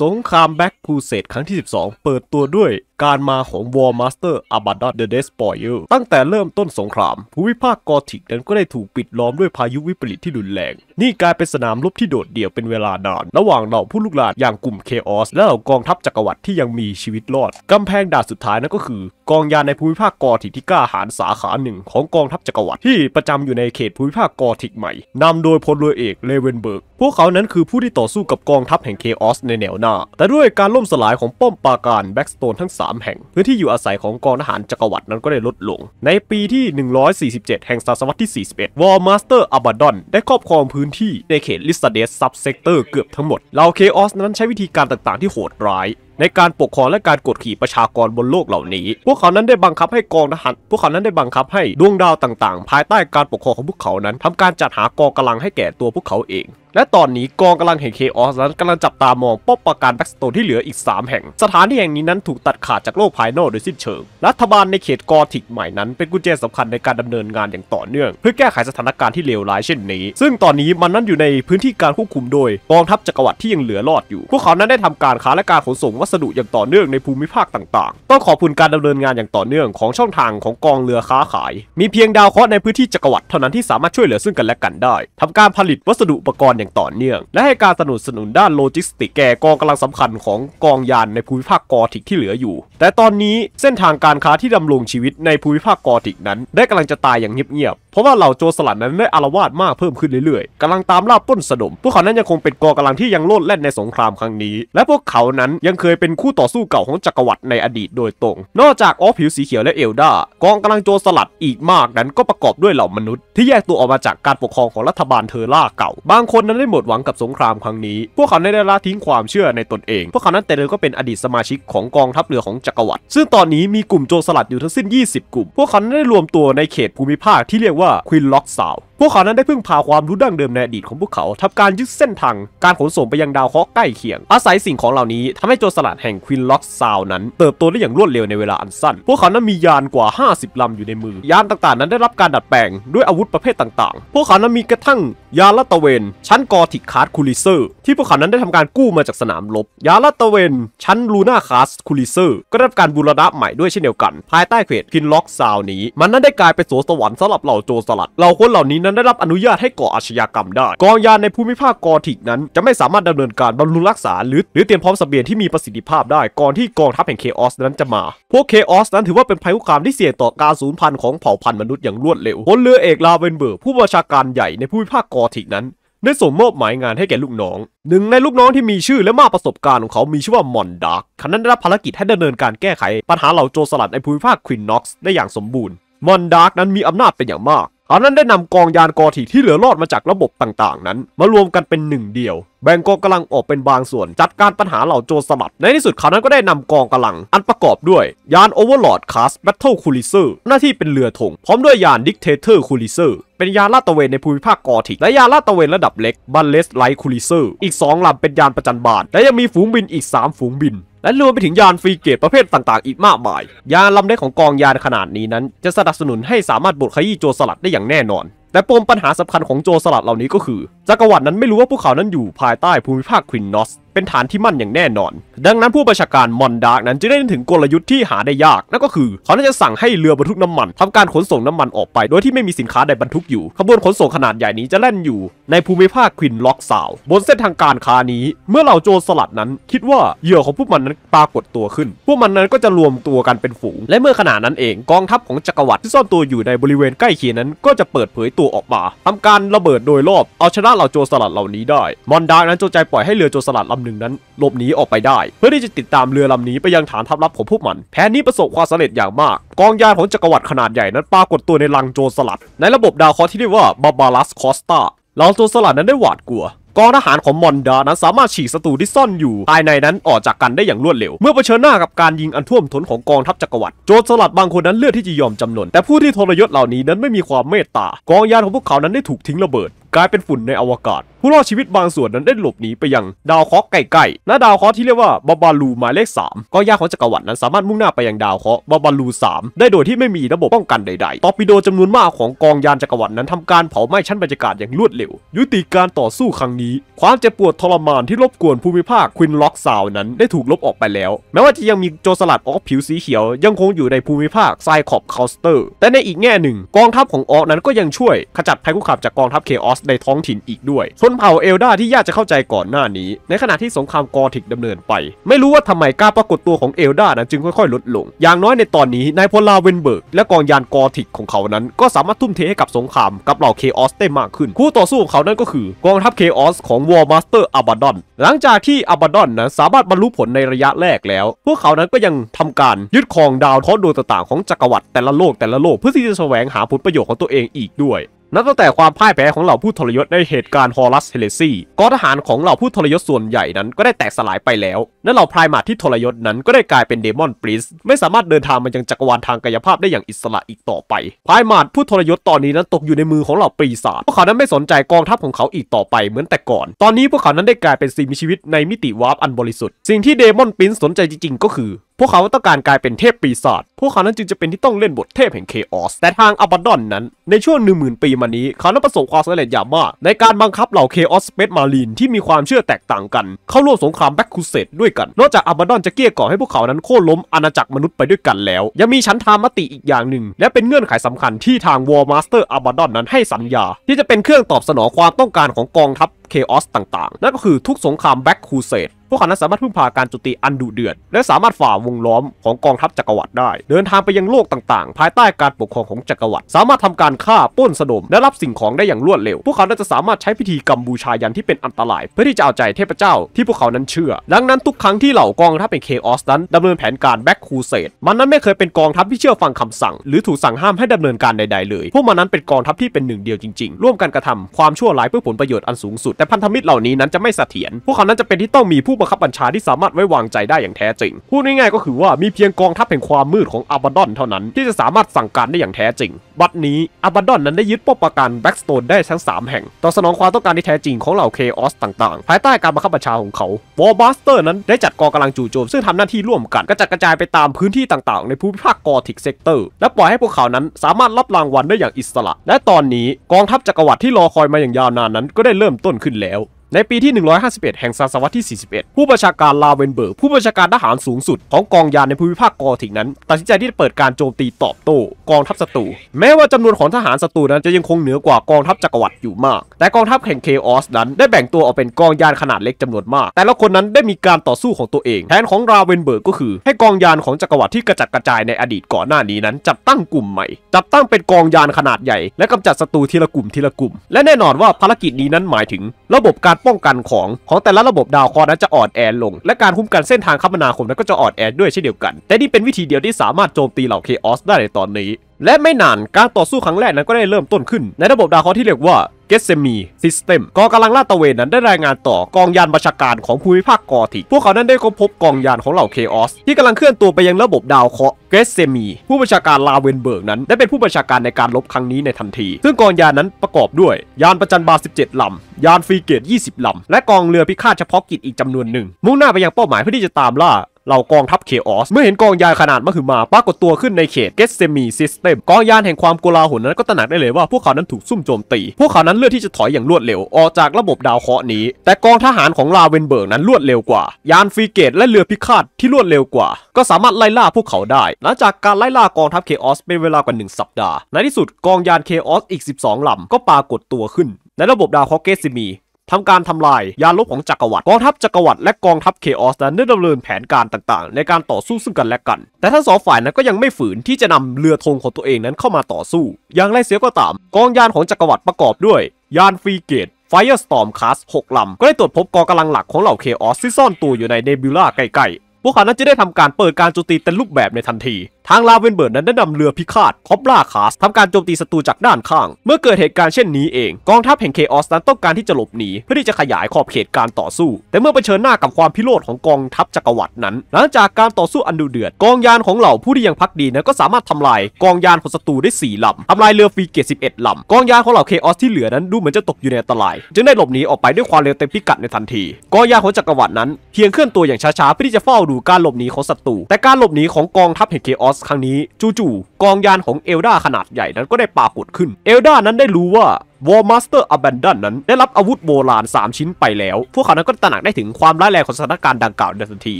สงครามแบ็กคูเซตครั้งที่ 12 เปิดตัวด้วยการมาของวอร์มัสเตอร์อาบาดอนเดอะเดสปอยเออร์ตั้งแต่เริ่มต้นสงครามภูมิภาคกอทิกนั้นก็ได้ถูกปิดล้อมด้วยพายุวิปริตที่รุนแรง นี่กลายเป็นสนามรบที่โดดเดี่ยวเป็นเวลานานระหว่างเหล่าผู้ลูกหลานอย่างกลุ่มเคออสและเหล่ากองทัพจักรวรรดิที่ยังมีชีวิตรอด กำแพงด่านสุดท้ายนั่นก็คือกองยานในภูมิภาคกอทิกที่กล้าหาญสาขาหนึ่งของกองทัพจักรวรรดิที่ประจำอยู่ในเขตภูมิภาคกอทิกใหม่นำโดยพลเรือเอกเลเวนเบิร์กพวกเขานั้นคือผู้ที่ต่อสู้กับกองทัพแห่งเคออสในแนวหน้า แต่ด้วยการล่มสลายของป้อมปราการแบ็กสโตนทั้ง 3 3แห่งพื้นที่อยู่อาศัยของกองทหารจักรวรรดินั้นก็ได้ลดลง ในปีที่ 147 แห่งศตวรรษที่ 41 วอร์มาสเตอร์ อับาดอน ได้ครอบครองพื้นที่ ในเขตลิสเดสซับเซกเตอร์เกือบทั้งหมด เหล่าเคออสนั้นใช้วิธีการต่างๆที่โหดร้ายในการปกครองและการกดขี่ประชากรบนโลกเหล่านี้ พวกเขานั้นได้บังคับให้กองทหาร พวกเขานั้นได้บังคับให้ดวงดาวต่างๆ ภายใต้การปกครองของพวกเขานั้นทำการจัดหากองกำลังให้แก่ตัวพวกเขาเอง และตอนนี้กองกำลังแห่งเคออสนั้นกำลังจับตามองป้อมปราการแบ็กสโตนที่เหลืออีก 3 แห่งสถานที่แห่งนี้นั้นถูกตัดขาดจากโลกภายนอกโดยสิ้นเชิง รัฐบาลในเขตกอทิกใหม่นั้นเป็นกุญแจสำคัญในการดำเนินงานอย่างต่อเนื่อง เพื่อแก้ไขสถานการณ์ที่เลวร้ายเช่นนี้ ซึ่งตอนนี้มันนั้นอยู่ในพื้นที่การควบคุมโดยกองทัพจักรวรรดิที่ยังเหลือรอดอยู่ พวกเขานั้นได้ทำการค้าและการขนส่งวัสดุอย่างต่อเนื่องในภูมิภาคต่างๆ ต้องขอบคุณการดำเนินงานอย่างต่อเนื่องของช่องทางของกองเรือค้าขาย มีเพียงดาวเคราะห์ในพื้นที่จักรวรรดิเท่านั้นที่สามารถช่วยเหลือซึ่งกันและกันได้ทำการผลิตวัสดุอุปกรณ์อย่างต่อเนื่อง และให้การสนับสนุนด้านโลจิสติกแก่กองกำลังสำคัญของกองยานในภูมิภาคกอติกที่เหลืออยู่ แต่ตอนนี้เส้นทางการค้าที่ดำรงชีวิตในภูมิภาคกอติกนั้นได้กำลังจะตายอย่างเงียบเพราะว่าเหล่าโจรสลัดนั้นได้อารวาสมากเพิ่มขึ้นเรื่อยๆกำลังตามล่าป้นสนมพวกเขานั้นยังคงเป็นกองกำลังที่ยังโลดแล่นในสงครามครั้งนี้ และพวกเขานั้นยังเคยเป็นคู่ต่อสู้เก่าของจักรวรรดิในอดีตโดยตรง นอกจากออฟผิวสีเขียวและเอลดากองกำลังโจรสลัดอีกมากนั้นก็ประกอบด้วยเหล่ามนุษย์ ที่แยกตัวออกมาจากการปกครองของรัฐบาลเทอร่าเก่า บางคนนั้นได้หมดหวังกับสงครามครั้งนี้ พวกเขาได้ละทิ้งความเชื่อในตนเอง พวกเขานั้นแต่เดิมก็เป็นอดีตสมาชิกของกองทัพเรือของจักรวรรดิ ซึ่งตอนนี้มีกลุ่มโจรสลัดอยู่ทั้งสิ้น 20 กลุ่ม พวกเขาได้รวมตัวในเขตภูมิภาคที่เรียกวว่าควินล็อกสาวพวกเขานั้นได้พึ่งพาความรู้ดั้งเดิมในอดีตของพวกเขาทำการยึดเส้นทางการขนส่งไปยังดาวเคราะห์ใกล้เคียง อาศัยสิ่งของเหล่านี้ทำให้โจรสลัดแห่งควินล็อกซาว นั้นเติบโตได้อย่างรวดเร็วในเวลาอันสั้น พวกเขานั้นมียานกว่า 50 ลำอยู่ในมือ ยานต่างๆ นั้นได้รับการดัดแปลงด้วยอาวุธประเภทต่าง ๆ พวกเขานั้นมีกระทั่งยานลัตเวน ชั้นกอติกคาร์ดคูลิเซอร์ ที่พวกเขานั้นได้ทำการกู้มาจากสนามรบ ยานลัตเวน ชั้นลูน่าคาสคูลิเซอร์ก็ได้รับการบูรณะใหม่ด้วยเช่นเดียวกัน ภายใต้เขตควินล็อกซาวนี้มันนั้นได้กลายเป็นสวนสวรรค์สำหรับเหล่าโจรสลัดเหล่าคนเหล่านี้นั้นนั้นได้รับอนุญาตให้ก่ออาชญากรรมได้กองยานในภูมิภาคกอทิกนั้นจะไม่สามารถดำเนินการบารุงรักษาหรือหรือเตรียมพร้อมสเบียนที่มีประสิทธิภาพได้ก่อนที่กองทัพแห่งเคออสนั้นจะมา พวกเคออสนั้นถือว่าเป็นภัยคุกคามที่เสี่ยงต่อการสูญพันธุ์ของเผ่าพันธุ์มนุษย์อย่างรวดเร็วพลเรือเอกลาเวนเบิร์กผู้บัญชาการใหญ่ในภูมิภาคกอทิกนั้นได้ส่งมอบหมายงานให้แก่ลูกน้องหนึ่งในลูกน้องที่มีชื่อและมาประสบการณ์ของเขามีชื่อว่ามอนดักเขานั้นได้รับภารกิจให้ดำเนินการแก้ไขปัญหาเหล่าโจรสลัดในภูมิภาคควินน็อกซ์ได้อย่างสมบูรณ์มอนดักนั้นมีอำนาจเป็นอย่างมากเขานั้นได้นำกองยานกอถีที่เหลือรอดมาจากระบบต่างๆ นั้น มารวมกันเป็นหนึ่งเดียว แบ่งกองกำลังออกเป็นบางส่วน จัดการปัญหาเหล่าโจรสลัด ในที่สุดเขานั้นก็ได้นำกองกำลัง อันประกอบด้วยยานโอเวอร์ลอลดคาสแบทเทิลคูลิเซอร์หน้าที่เป็นเรือธงพร้อมด้วยยานดิกเตเตอร์คูลิเซอร์เป็นยานลาดตระเวนในภูมิภาคกอทิและยานลาดตระเวนระดับเล็กบัลเลสไลท์คูลิเซอร์อีก2ลำเป็นยานประจันบานและยังมีฝูงบินอีก3ฝูงบินและรวมไปถึงยานฟรีเกตประเภทต่างๆ อีกมากมาย ยานลำเล็กของกองยานขนาดนี้นั้น จะสนับสนุนให้สามารถบดขยี้โจรสลัดได้อย่างแน่นอน แต่ปมปัญหาสำคัญของโจรสลัดเหล่านี้ก็คือจักรวรรดินั้นไม่รู้ว่าพวกเขานั้นอยู่ภายใต้ภูมิภาคควินนอส เป็นฐานที่มั่นอย่างแน่นอน ดังนั้นผู้ประชาการมอนดาร์กนั้นจึงได้ถึงกลยุทธ์ที่หาได้ยาก นั่นก็คือเขาน่าจะสั่งให้เรือบรรทุกน้ำมัน ทำการขนส่งน้ำมันออกไป โดยที่ไม่มีสินค้าใดบรรทุกอยู่ ขบวนขนส่งขนาดใหญ่นี้จะแล่นอยู่ในภูมิภาคควินล็อกซาวบนเส้นทางการค้านี้ เมื่อเหล่าโจรสลัดนั้น คิดว่าเหยื่อของพวกมันนั้นปรากฏตัวขึ้นพวกมันนั้นก็จะรวมตัวกันเป็นฝูง และเมื่อขณะนั้นเองกองทัพของจักรวรรดิที่ซ่อนตัวอยู่ในบริเวณใกล้เคียงนั้นก็จะเปิดเผยตัวออกมา ทำการระเบิดโดยรอบเอาชนะเหล่าโจรสลัดเหล่านี้ได้ มอนดาร์นั้นจงใจปล่อยให้เรือโจรสลัดลำหนึ่งนั้นหลบหนีออกไปได้ เพื่อที่จะติดตามเรือลำนี้ไปยังฐานทัพลับของพวกมัน แผนนี้ประสบความสำเร็จอย่างมาก กองยานของจักรวรรดิขนาดใหญ่นั้นปรากฏตัวในลังโจรสลัด ในระบบดาวเคราะห์ที่เรียกว่าบาบาลัสคอสตาเหล่าโจรสลัดนั้นได้หวาดกลัวกองทหารของมอนดานั้นสามารถฉีกศัตรูที่ซ่อนอยู่ภายในนั้นออกจากกันได้อย่างรวดเร็ว เมื่อเผชิญหน้ากับการยิงอันท่วมท้นของกองทัพจักรวรรดิโจรสลัดบางคนนั้นเลือกที่จะยอมจำนนแต่ผู้ที่ทรยศเหล่านี้นั้นไม่มีความเมตตากองยานของพวกเขานั้นได้ถูกทิ้งระเบิดกลายเป็นฝุ่นในอวกาศ ผู้รอดชีวิตบางส่วนนั้นได้หลบหนีไปยังดาวเคราะห์ใกล้ๆ ณ ดาวเคราะห์ที่เรียกว่าบาบาลูหมายเลข 3 ก็ยากของจักรวรรดินั้นสามารถมุ่งหน้าไปยังดาวเคราะห์บาบาลู 3 ได้โดยที่ไม่มีระบบป้องกันใดๆตอปิโดจำนวนมากของกองยานจักรวรรดินั้นทำการเผาไหม้ชั้นบรรยากาศอย่างรวดเร็วยุติการต่อสู้ครั้งนี้ ความเจ็บปวดทรมานที่รบกวนภูมิภาคควินล็อกซาวนั้นได้ถูกลบออกไปแล้วแม้ว่าจะยังมีโจรสลัดออกผิวสีเขียวยังคงอยู่ในภูมิภาคไซคอบคาสเตอร์ แต่ในอีกแง่หนึ่ง กองทัพของออกนั้นก็ยังช่วยขจัดภัยคุกคามจากกองทัพเคออสในท้องถิ่นอีกด้วยชนเผ่าเอลดาที่ยากจะเข้าใจก่อนหน้านี้ ในขณะที่สงครามกอทิกดำเนินไป ไม่รู้ว่าทำไมการปรากฏตัวของเอลดานั้นจึงค่อยๆ ลดลง อย่างน้อยในตอนนี้นายพลาเวนเบิร์ก และกองยานกอทิกของเขานั้น ก็สามารถทุ่มเทให้กับสงครามกับเหล่าเคออสได้มากขึ้น คู่ต่อสู้ของเขานั้นก็คือกองทัพเคออสของวอร์มาสเตอร์อาบาดอนหลังจากที่อาบาดอนนั้นสามารถบรรลุผลในระยะแรกแล้ว พวกเขานั้นก็ยังทำการยึดครองดาวเคราะห์ดวงต่างๆของจักรวรรดิแต่ละโลกแต่ละโลกเพื่อที่จะแสวงหาผลประโยชน์ของตัวเองอีกด้วยนับตั้งแต่ความพ่ายแพ้ของเหล่าผู้ทรยศในเหตุการณ์ฮอรัสเฮเลซี่กองทหารของเหล่าผู้ทรยศส่วนใหญ่นั้นก็ได้แตกสลายไปแล้ว และเหล่าพรายมาที่ทรยศนั้นก็ได้กลายเป็นเดมอนปริสไม่สามารถเดินทางมายังจักรวาลทางกายภาพได้อย่างอิสระอีกต่อไปพรายมาผู้ทรยศตอนนี้นั้นตกอยู่ในมือของเหล่าปีศาจพวกเขานั้นไม่สนใจกองทัพของเขาอีกต่อไปเหมือนแต่ก่อน ตอนนี้พวกเขานั้นได้กลายเป็นสิ่งมีชีวิต ในมิติวาร์ปอันบริสุทธิ์ สิ่งที่เดมอนปริสสนใจจริงๆก็คือพวกเขาต้องการกลายเป็นเทพปีศาจ พวกเขานั้นจึงจะเป็นที่ต้องเล่นบทเทพแห่งเคออสแต่ทางอับดอนนั้น ในช่วงหนึ่งหมื่นปีมานี้ เขานั้นประสบความสำเร็จอย่างมาก ในการบังคับเหล่าเคออสเปซมารีนที่มีความเชื่อแตกต่างกัน เข้าร่วมสงครามแบ็กคูเซตด้วยกัน นอกจากอับดอนจะเกลี้ยกล่อมให้พวกเขานั้นโค่นล้มอาณาจักรมนุษย์ไปด้วยกันแล้ว ยังมีชั้นธรรมติอีกอย่างหนึ่ง และเป็นเงื่อนไขสำคัญที่ทางวอร์มาสเตอร์อับดอนนั้นให้สัญญาที่จะเป็นเครื่องตอบสนองความต้องการของกองทัพเคออสต่างๆนั่นก็คือทุกสงครามแบ็กคูเซตพวกเขานั้นสามารถพึ่งพาการจุติอันดุเดือด และสามารถฝ่าวงล้อมของกองทัพจักรวรรดิได้ เดินทางไปยังโลกต่างๆ ภายใต้การปกครองของจักรวรรดิสามารถทำการฆ่าป้นสะดม และรับสิ่งของได้อย่างรวดเร็ว พวกเขานั้นจะสามารถใช้พิธีกรรมบูชายันที่เป็นอันตราย เพื่อที่จะเอาใจเทพเจ้า ที่พวกเขานั้นเชื่อ ดังนั้นทุกครั้งที่เหล่ากองทัพเป็นเคออสนั้นดำเนินแผนการแบ็กคูเซตมันนั้นไม่เคยเป็นกองทัพที่เชื่อฟังคำสั่ง หรือถูกสั่งห้ามให้ดำเนินการใดๆเลยพวกมันนั้นเป็นกองทัพที่เป็นหนึ่งเดียวจริงๆ ร่วมกันกระทำความชั่วร้ายเพื่อผลประโยชน์อันสูงสุดแต่พันธมิตรเหล่านี้นั้นจะไม่เสถียรพวกเขานั้นจะเป็นที่ต้องมีผู้บังคับบัญชาที่สามารถไว้วางใจได้อย่างแท้จริง พูดง่ายๆก็คือว่ามีเพียงกองทัพแห่งความมืดของอาบัดอนเท่านั้นที่จะสามารถสั่งการได้อย่างแท้จริงบัดนี้อาบัดอนนั้นได้ยึดป้อมปราการแบ็กสโตนได้ทั้ง3 แห่งต่อสนองความต้องการที่แท้จริงของเหล่าเคออสต่างๆ ภายใต้การบังคับบัญชาของเขาวอลบัสเตอร์นั้นได้จัดกองกำลังจู่โจมซึ่งทำหน้าที่ร่วมกันกระจัดกระจายไปตามพื้นที่ต่างๆในภูมิภาคกอติกเซกเตอร์และปล่อยให้พวกเขานั้นสามารถรับรางวัลได้อย่างอิสระ และตอนนี้กองทัพจักรวรรดิที่รอคอยมาอย่างยาวนานนั้นก็ได้เริ่มต้นขึ้นแล้วในปีที่ 151 แห่งศตวรรษที่ 41 ผู้บัญชาการลาเวนเบิร์กผู้บัญชาการทหารสูงสุด ของกองยานในภูมิภาคกอถิกนั้น ตัดสินใจที่จะเปิดการโจมตีตอบโต้กองทัพศัตรูแม้ว่าจำนวนของทหารศัตรูนั้น จะยังคงเหนือกว่ากองทัพจักรวรรดิอยู่มาก แต่กองทัพแห่งเคออส นั้น ได้แบ่งตัวออกเป็นกองยานขนาดเล็กจำนวนมาก แต่ละคนนั้นได้มีการต่อสู้ของตัวเองแทนของลาเวนเบิร์กก็คือ ให้กองยานของจักรวรรดิที่กระจัดกระจายในอดีตก่อนหน้านี้นั้นจับตั้งกลุ่มใหม่ จับตั้งเป็นกองยานขนาดใหญ่และกำจัดศัตรูทีละกลุ่มทีละกลุ่มและแน่นอนว่าภารกิจนี้นั้นหมายถึงระบบการป้องกันของของแต่ละระบบดาวเคราะห์นั้นจะอ่อนแอ ลง และการคุ้มกันเส้นทางคมนาคมนั้นก็จะอ่อนแอ ด้วยเช่นเดียวกัน แต่นี่เป็นวิธีเดียวที่สามารถโจมตีเหล่าเคออสได้ในตอนนี้ และไม่นานการต่อสู้ครั้งแรกนั้นก็ได้เริ่มต้นขึ้น ในระบบดาวเคราะห์ที่เรียกว่ากสเซมีซิสเต็มกองกำลังลาดตระเวนนั้นได้รายงานต่อกองยานบัญชาการของภูมิภาคกอติพวกเขานั้นได้ค้นพบกองยานของเหล่าเคออสที่กำลังเคลื่อนตัวไปยังระบบดาวเคราะห์เกสเซมี ผู้บัญชาการลาเวนเบิร์กนั้นได้เป็นผู้บัญชาการในการลบครั้งนี้ในทันที ซึ่งกองยานนั้นประกอบด้วยยานประจันบาล17 ลำ ยานฟรีเกต 20ลำและกองเรือพิฆาตเฉพาะกิจอีกจำนวนหนึ่ง มุ่งหน้าไปยังเป้าหมายเพื่อที่จะตามล่าเหล่ากองทัพเคออส เมื่อเห็นกองยานขนาดมหึมาปรากฏตัวขึ้นในเขตเกสเซมีซิสเต็มกองยานแห่งความโกลาหลนั้นก็ตระหนักได้เลยว่า พวกเขานั้นถูกซุ่มโจมตี พวกเขานั้นเลือกที่จะถอยอย่างรวดเร็วออกจากระบบดาวเคราะห์นี้ แต่กองทหารของลาเวนเบิร์กนั้นรวดเร็วกว่า ยานฟรีเกตและเรือพิฆาตที่รวดเร็วกว่า ก็สามารถไล่ล่าพวกเขาได้ หลังจากการไล่ล่ากองทัพเคออสเป็นเวลากว่า1สัปดาห์ในที่สุดกองยานเคออสอีก12ลำก็ปรากฏตัวขึ้น ในระบบดาวเคราะห์เกสเซมีทำการทำลายยานลบของจักรวรรดิกองทัพจักรวรรดิและกองทัพเคออสนั้นได้ดำเนินแผนการต่างๆ ในการต่อสู้ซึ่งกันและกัน แต่ทั้งสองฝ่ายนั้นก็ยังไม่ฝืนที่จะนำเรือธงของตัวเองนั้นเข้ามาต่อสู้ อย่างไรเสียก็ตาม กองยานของจักรวรรดิประกอบด้วยยานฟรีเกตไ f i อ e s t o r มคลาสห6ลำ ก็ได้ตรวจพบกองกำลังหลักของเหล่าเคออสที่ซ่อนตัวอยู่ในเนบิวล่าใกล้ๆพวกเขานั้นจะได้ทำการเปิดการโจมตีเต็มรูปแบบในทันทีทางลาเวนเบิร์ดนั้นได้นำเรือพิฆาตคอบล่าคาสทำการโจมตีศัตรูจากด้านข้าง เมื่อเกิดเหตุการณ์เช่นนี้เองกองทัพแห่งเคออสนั้นต้องการที่จะหลบหนีเพื่อที่จะขยายขอบเขตการต่อสู้ แต่เมื่อเผชิญหน้ากับความพิโรธของกองทัพจักรวรรดินั้น หลังจากการต่อสู้อันดุเดือดกองยานของเหล่าผู้ที่ยังพักดีนั้นก็สามารถทำลายกองยานของศัตรูได้4ลำทำลายเรือฟีเกต11ลำกองยานของเหล่าเคออสที่เหลือนั้นดูเหมือนจะตกอยู่ในอันตราย จึงได้หลบหนีออกไปด้วยความเร็วเต็มพิกัดในทันทีกองยานของจักรวรรดินั้นเพียงเคลื่อนตัวอย่างช้าๆเพื่อที่จะเฝ้าดูการหลบหนีของศัตรูแต่การหลบหนีของกองทัพแห่งเคออสสครั้งนี้จู่ๆกองยานของเอลดาขนาดใหญ่นั้นก็ได้ปรากฏขึ้น เอลดานั้นได้รู้ว่าวอรมาสเตอร์อแบนดันนั้นได้รับอาวุธโบราณ 3 ชิ้นไปแล้ว พวกเขานั้นก็ตระหนักได้ถึงความร้ายแรงของสถานการณ์ดังกล่าวในทันที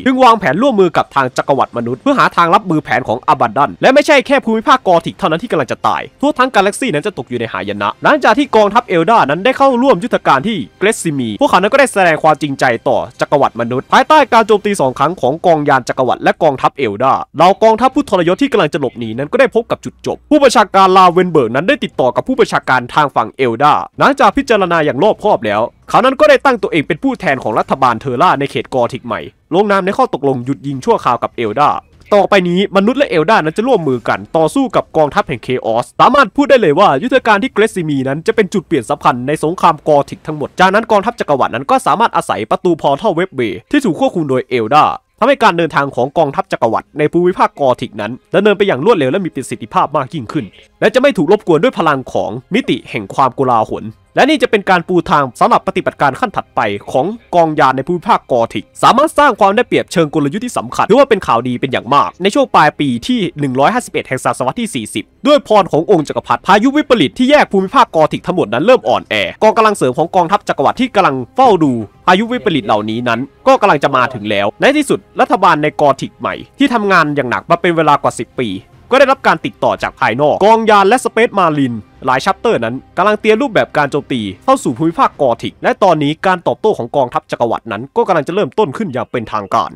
จึงวางแผนร่วมมือกับทางจักรวรรดิมนุษย์ เพื่อหาทางรับมือแผนของอบบนดันและไม่ใช่แค่ภูมิภาคกอติกเท่านั้นที่กำลังจะตาย ทั่วทั้งกาแล็กซี่นั้นจะตกอยู่ในหายนะ หลังจากที่กองทัพเอลดานั้นได้เข้าร่วมยุทธการที่เกรซิมี พวกเขานั้นก็ได้แสดงความจริงใจต่อจักรวรรดิมนุษย์ ภายใต้การโจมตี2ครั้งของกองยานจักรวรรดิและกองทัพเอลดาเหล่ากองทัพผู้ทรยศที่กำลังจะหลบหนีนั้นก็ได้พบกับจุดจบผู้ประชาการลาเวนเบิร์กนั้นได้ติดต่อกับผู้ประชาการทางฝั่งเอลลดาหลังจากพิจารณาอย่างรอบคอบแล้วเขานั้นก็ได้ตั้งตัวเองเป็นผู้แทนของรัฐบาลเทอร่าในเขตกอทิกใหม่ ลงนามในข้อตกลงหยุดยิงชั่วคราวกับเอลดาต่อไปนี้มนุษย์และเอลดานั้นจะร่วมมือกันต่อสู้กับกองทัพแห่งเคออสสามารถพูดได้เลยว่ายุทธการที่เกรซิมี นั้นจะเป็นจุดเปลี่ยนสำคัญในสงครามกอทิกทั้งหมด จากนั้นกองทัพจักรวรรดินั้นก็สามารถอาศัยประตูพอเท่าเว็บเบย์ที่ถูกควบคุมโดยเอลดาทำให้การเดินทางของกองทัพจักรวรรดิในภูมิภาคกอทิกนั้นดำเนินไปอย่างรวดเร็วและมีประสิทธิภาพมากยิ่งขึ้น และจะไม่ถูกรบกวนด้วยพลังของมิติแห่งความกกลาหลและนี่จะเป็นการปูทางสำหรับปฏิบัติการขั้นถัดไปของกองยานในภูมิภาคกอทิก สามารถสร้างความได้เปรียบเชิงกลยุทธ์ที่สำคัญถือว่าเป็นข่าวดีเป็นอย่างมากในช่วงปลายปีที่ 151 แห่งศตวรรษที่ 40 ด้วยพรขององค์จักรพรรดิพายุวิปริตที่แยกภูมิภาคกอทิกทั้งหมดนั้นเริ่มอ่อนแอกองกำลังเสริมของกองทัพจักรวรรดิที่กำลังเฝ้าดู พายุวิปริตเหล่านี้นั้น ก็กำลังจะมาถึงแล้ว ในที่สุดรัฐบาลในกอทิกใหม่ที่ทำงานอย่างหนักมาเป็นเวลากว่า 10 ปีก็ได้รับการติดต่อจากภายนอก กองยานและสเปซมารินหลายชัปเตอร์นั้นกำลังเตรียมรูปแบบการโจมตีเข้าสู่ภูมิภาคกอทิก และตอนนี้การตอบโต้ของกองทัพจักรวรรดินั้นก็กำลังจะเริ่มต้นขึ้นอย่างเป็นทางการ